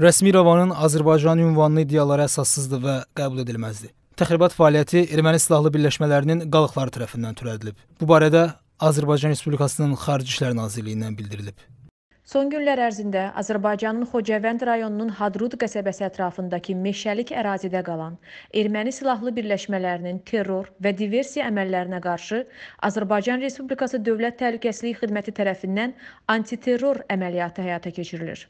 Rəsmi İrəvanın Azərbaycan ünvanlı iddiaları əsassızdır və qəbul edilməzdir. Təxribat fəaliyyəti erməni silahlı birləşmələrinin qalıqları tərəfindən törədilib. Bu barədə Azərbaycan Respublikasının Xarici İşlər Nazirliyindən bildirilib. Son günlər ərzində Azərbaycanın Xocavənd rayonunun Hadrut qəsəbəsi ətrafındakı meşəlik ərazidə qalan erməni silahlı birləşmələrinin terror və diversiya əməllərinə qarşı Azərbaycan Respublikası Dövlət Təhlükəsizlik Xidməti tərəfindən antiterror əməliyyatı həyata keçirilir.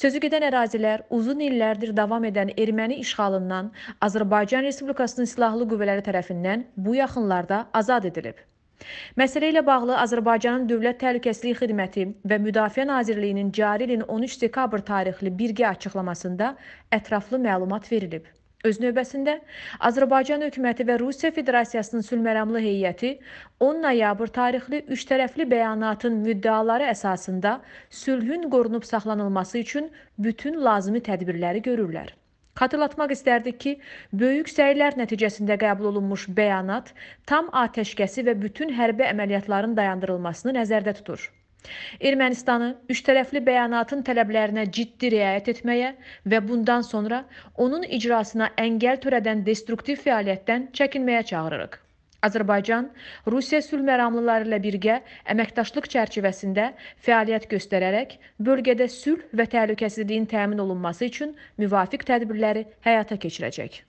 Sözü gedən ərazilər uzun illərdir davam edən erməni işğalından Azərbaycan Respublikasının silahlı qüvvələri tərəfindən bu yaxınlarda azad edilib. Məsələ ilə bağlı Azərbaycanın Dövlət Təhlükəsizlik Xidməti və Müdafiə Nazirliyinin cari ilin 13 dekabr tarixli birgə açıqlamasında ətraflı məlumat verilib. Öz növbəsində Azərbaycan hökuməti və Rusiya Federasiyasının sülhməramlı heyəti 10 noyabr tarixli üç tərəfli bəyanatın müddəaları əsasında sülhün qorunub saxlanılması üçün bütün lazımi tədbirləri görürlər. Xatırlatmaq istərdik ki, böyük səylər nəticəsində qəbul olunmuş bəyanat tam atəşkəsi və bütün hərbi əməliyyatların dayandırılmasını nəzərdə tutur. Ermənistanı üçtərəfli bəyanatın tələblərinə ciddi riayət etməyə və bundan sonra onun icrasına əngəl törədən destruktiv fəaliyyətdən çəkinməyə çağırırıq. Azərbaycan Rusiya sülh məramlıları ilə birgə əməkdaşlıq çərçivəsində fəaliyyət göstərərək bölgədə sülh və təhlükəsizliyin təmin olunması üçün müvafiq tədbirləri həyata keçirəcək.